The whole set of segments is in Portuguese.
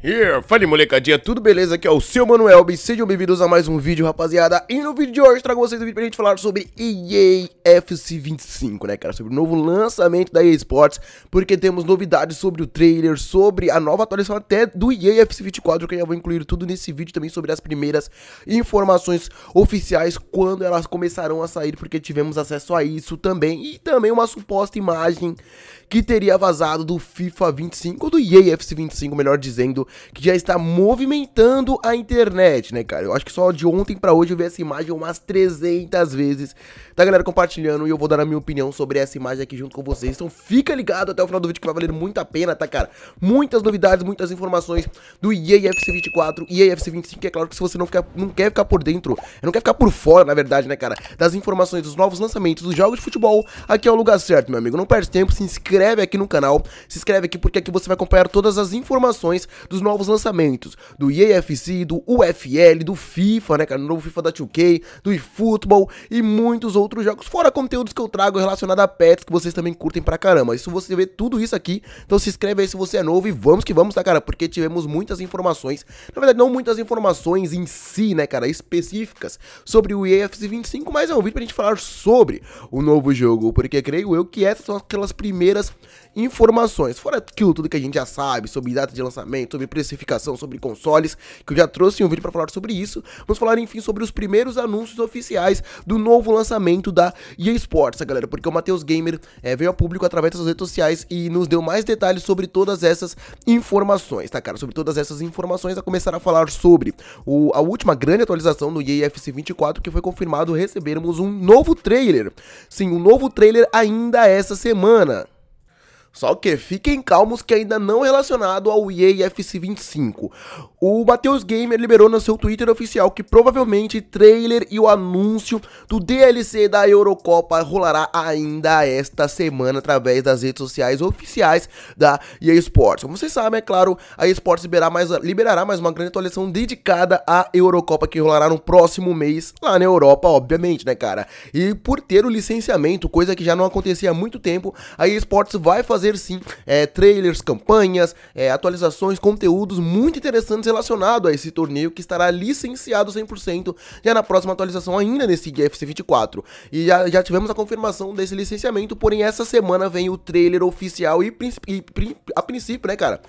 Yeah, fala molecadinha, tudo beleza? Aqui é o seu Manuel e sejam bem-vindos a mais um vídeo, rapaziada. E no vídeo de hoje trago vocês um vídeo pra gente falar sobre EA FC 25, né, cara? Sobre o novo lançamento da EA Sports, porque temos novidades sobre o trailer, sobre a nova atualização até do EA FC 24, que eu já vou incluir tudo nesse vídeo também sobre as primeiras informações oficiais, quando elas começarão a sair, porque tivemos acesso a isso também. E também uma suposta imagem que teria vazado do FIFA 25, ou do EA FC 25, melhor dizendo, que já está movimentando a internet, né, cara? Eu acho que só de ontem para hoje eu vi essa imagem umas 300 vezes. Tá, galera, compartilhando e eu vou dar a minha opinião sobre essa imagem aqui junto com vocês. Então fica ligado até o final do vídeo que vai valer muito a pena, tá, cara? Muitas novidades, muitas informações do EAFC 24 e 25. É claro que se você não, ficar, não quer ficar por dentro, não quer ficar por fora, na verdade, né, cara, das informações dos novos lançamentos dos jogos de futebol, aqui é o lugar certo, meu amigo. Não perde tempo, se inscreve aqui no canal, se inscreve aqui porque aqui você vai acompanhar todas as informações dos dos novos lançamentos, do EAFC, do UFL, do FIFA, né, cara, novo FIFA da 2K, do eFootball e muitos outros jogos, fora conteúdos que eu trago relacionado a pets que vocês também curtem pra caramba. Isso você vê tudo isso aqui, então se inscreve aí se você é novo e vamos que vamos, tá, cara? Porque tivemos muitas informações, na verdade não muitas informações em si, né, cara, específicas sobre o EAFC 25, mas é um vídeo pra gente falar sobre o novo jogo, porque creio eu que essas são aquelas primeiras informações, fora aquilo tudo que a gente já sabe sobre data de lançamento, sobre precificação, sobre consoles, que eu já trouxe um vídeo para falar sobre isso. Vamos falar, enfim, sobre os primeiros anúncios oficiais do novo lançamento da EA Sports, galera, porque o Matheus Gamer é, veio a público através das redes sociais e nos deu mais detalhes sobre todas essas informações, tá, cara? Sobre todas essas informações, a começar a falar sobre o, a última grande atualização do EA FC 24, que foi confirmado recebermos um novo trailer. Sim, um novo trailer ainda essa semana. Só que fiquem calmos que ainda não relacionado ao EA FC 25. O Matheus Gamer liberou no seu Twitter oficial que provavelmente trailer e o anúncio do DLC da Eurocopa rolará ainda esta semana através das redes sociais oficiais da EA Sports. Como vocês sabem, é claro, a EA Sports liberará mais, liberará mais uma grande atualização dedicada à Eurocopa que rolará no próximo mês lá na Europa, obviamente, né, cara? E por ter o licenciamento, coisa que já não acontecia há muito tempo, a EA Sports vai fazer trazer sim é, trailers, campanhas, é, atualizações, conteúdos muito interessantes relacionados a esse torneio que estará licenciado 100% já na próxima atualização, ainda nesse GFC 24. E já, já tivemos a confirmação desse licenciamento, porém essa semana vem o trailer oficial e, e a princípio, né, cara?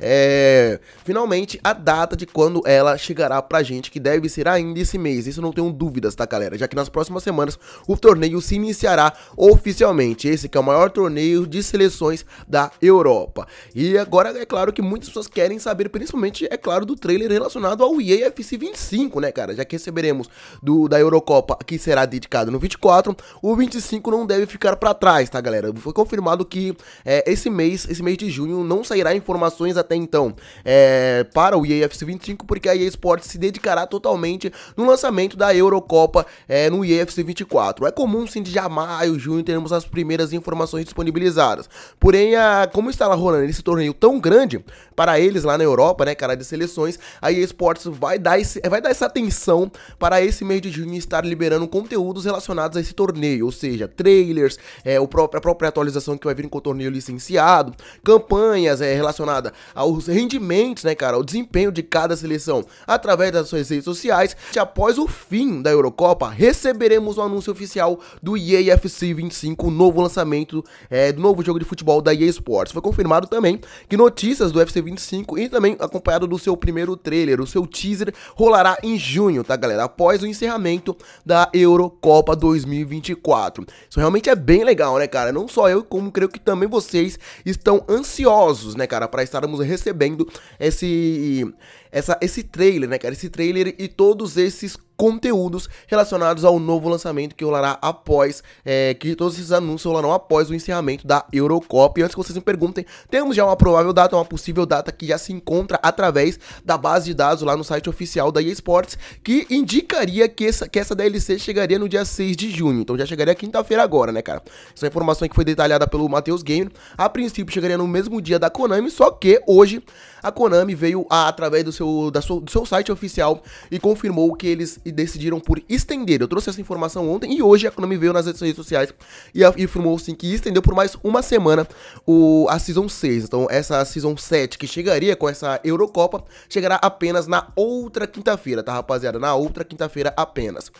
é, finalmente a data de quando ela chegará pra gente, que deve ser ainda esse mês. Isso não tenho dúvidas, tá, galera? Já que nas próximas semanas o torneio se iniciará oficialmente. Esse que é o maior torneio de seleções da Europa. E agora é claro que muitas pessoas querem saber, principalmente, é claro, do trailer relacionado ao EAFC 25, né, cara? Já que receberemos do, da Eurocopa, que será dedicado no 24, o 25 não deve ficar pra trás, tá, galera? Foi confirmado que é, esse mês, esse mês de junho, não sairá informações até até então é, para o EA FC 25, porque a EA Sports se dedicará totalmente no lançamento da Eurocopa é, no EA FC 24. É comum sim de maio, junho teremos as primeiras informações disponibilizadas. Porém, a, como está lá rolando esse torneio tão grande para eles lá na Europa, né, cara, de seleções, a EA Sports vai dar, esse, é, vai dar essa atenção para esse mês de junho estar liberando conteúdos relacionados a esse torneio, ou seja, trailers, é, o próprio, a própria atualização que vai vir com o torneio licenciado, campanhas é, relacionadas aos rendimentos, né, cara, ao desempenho de cada seleção através das suas redes sociais. E após o fim da Eurocopa, receberemos o anúncio oficial do EAFC 25, o novo lançamento é, do novo jogo de futebol da EA Sports. Foi confirmado também que notícias do FC 25 e também acompanhado do seu primeiro trailer, o seu teaser, rolará em junho, tá, galera? Após o encerramento da Eurocopa 2024. Isso realmente é bem legal, né, cara? Não só eu, como creio que também vocês estão ansiosos, né, cara, para estarmos recebendo esse essa, esse trailer, né, cara? Esse trailer e todos esses conteúdos relacionados ao novo lançamento que rolará após, é, que todos esses anúncios rolarão após o encerramento da Eurocopa. E antes que vocês me perguntem, temos já uma provável data, uma possível data que já se encontra através da base de dados lá no site oficial da EA Sports, que indicaria que essa, que essa DLC chegaria no dia 6 de junho. Então já chegaria quinta-feira agora, né, cara? Essa é informação que foi detalhada pelo Matheus Game, a princípio chegaria no mesmo dia da Konami, só que hoje a Konami veio a, através do seu, da sua, do seu site oficial e confirmou que eles decidiram por estender. Eu trouxe essa informação ontem e hoje a Konami veio nas redes sociais e afirmou sim que estendeu por mais uma semana o, a Season 6. Então, essa Season 7 que chegaria com essa Eurocopa chegará apenas na outra quinta-feira, tá, rapaziada? Na outra quinta-feira apenas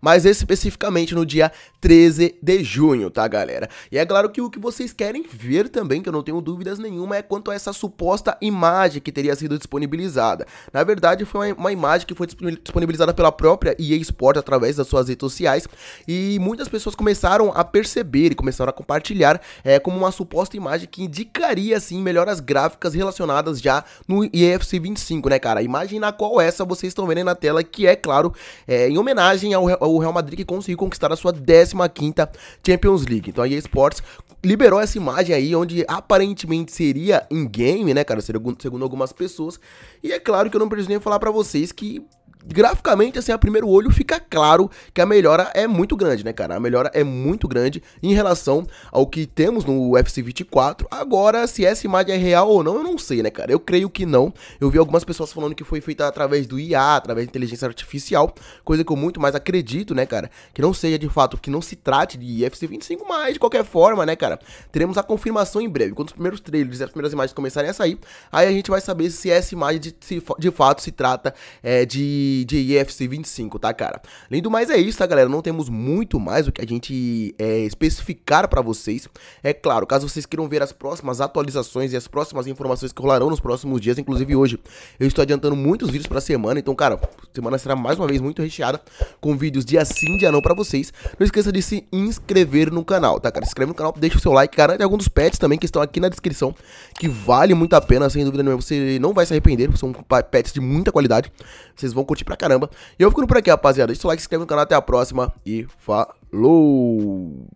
mas especificamente no dia 13 de junho, tá, galera? E é claro que o que vocês querem ver também, que eu não tenho dúvidas nenhuma, é quanto a essa suposta imagem que teria sido disponibilizada. Na verdade, foi uma, imagem que foi disponibilizada pela própria EA Sports através das suas redes sociais e muitas pessoas começaram a perceber e começaram a compartilhar é, como uma suposta imagem que indicaria, assim, melhoras gráficas relacionadas já no EFC 25, né, cara? A imagem na qual essa vocês estão vendo aí na tela, que é, claro, é, em homenagem ao o Real Madrid que conseguiu conquistar a sua 15ª Champions League. Então a EA Sports liberou essa imagem aí, onde aparentemente seria in-game, né, cara, segundo algumas pessoas. E é claro que eu não preciso nem falar para vocês que graficamente, assim, a primeiro olho fica claro que a melhora é muito grande, né, cara? A melhora é muito grande em relação ao que temos no UFC 24. Agora, se essa imagem é real ou não, eu não sei, né, cara? Eu creio que não. Eu vi algumas pessoas falando que foi feita através do IA, através de inteligência artificial, coisa que eu muito mais acredito, né, cara? Que não seja de fato, que não se trate de UFC 25, mas de qualquer forma, né, cara? Teremos a confirmação em breve. Quando os primeiros trailers e as primeiras imagens começarem a sair, aí a gente vai saber se essa imagem de, de fato se trata é, de de, EFC 25, tá, cara? Além do mais, é isso, tá, galera? Não temos muito mais o que a gente é, especificar para vocês. É claro, caso vocês queiram ver as próximas atualizações e as próximas informações que rolarão nos próximos dias, inclusive hoje, eu estou adiantando muitos vídeos pra semana. Então, cara, semana será mais uma vez muito recheada com vídeos dia sim, dia não pra vocês. Não esqueça de se inscrever no canal, tá, cara? Se inscreve no canal, deixa o seu like, garante alguns dos pets também que estão aqui na descrição, que vale muito a pena, sem dúvida nenhuma. Você não vai se arrepender, são pets de muita qualidade. Vocês vão curtir pra caramba. E eu ficando por aqui, rapaziada. Deixa o like, se inscreve no canal, até a próxima e falou!